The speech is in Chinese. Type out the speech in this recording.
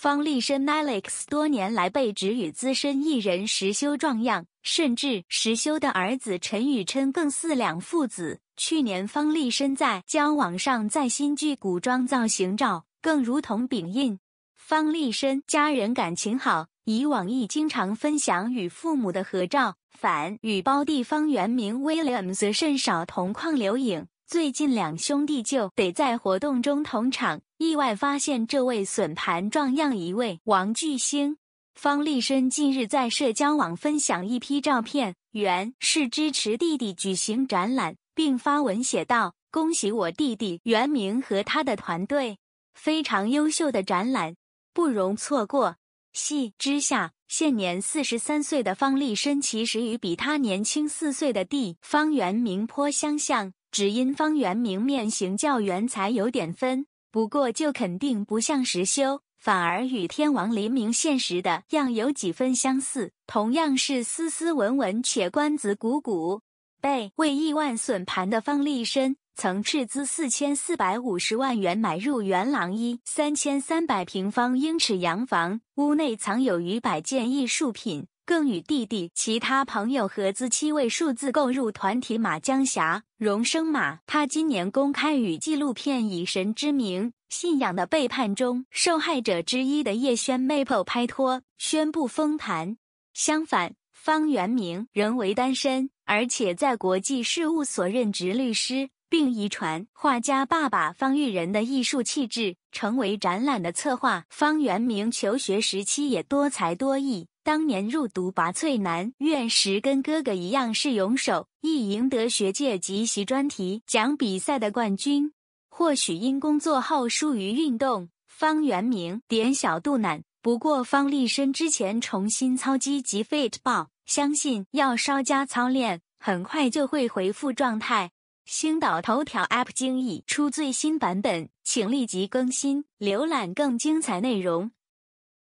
方力申 Alex 多年来被指与资深艺人石修撞样，甚至石修的儿子陈宇琛更似两父子。去年方力申在将网上在新剧古装造型照，更如同丙印。方力申家人感情好，以网易经常分享与父母的合照，反与胞弟方元明 William 则甚少同框留影。最近两兄弟就得在活动中同场。意外发现这位损盘壮样一位王巨星，方力申近日在社交网分享一批照片，原是支持弟弟举行展览，并发文写道：“恭喜我弟弟袁明和他的团队，非常优秀的展览，不容错过。”戏之下，现年四十三岁的方力申其实与比他年轻四岁的弟方元明颇相像，只因方元明面型较圆，才有点分。不过，就肯定不像实修，反而与天王黎明现实的样有几分相似。同样是斯斯文文且官子鼓鼓。被为亿万损盘的方力申，曾斥资四千四百五十万元买入元朗一三千三百平方英尺洋房，屋内藏有逾百件艺术品。更与弟弟、其他朋友合资七位数字购入团体马江霞荣生马。他今年公开与纪录片《以神之名：信仰的背叛》中受害者之一的叶轩 Maple 拍拖，宣布封盘。相反，方元明仍为单身，而且在国际事务所任职律师。并遗传画家爸爸方育仁的艺术气质，成为展览的策划。方元明求学时期也多才多艺，当年入读拔萃男院时，跟哥哥一样是勇手，亦赢得学界及习专题奖比赛的冠军。或许因工作后疏于运动，方元明点小肚腩。不过方立申之前重新操机及 fit 爆，相信要稍加操练，很快就会恢复状态。星岛头条 App 精益出最新版本，请立即更新，浏览更精彩内容。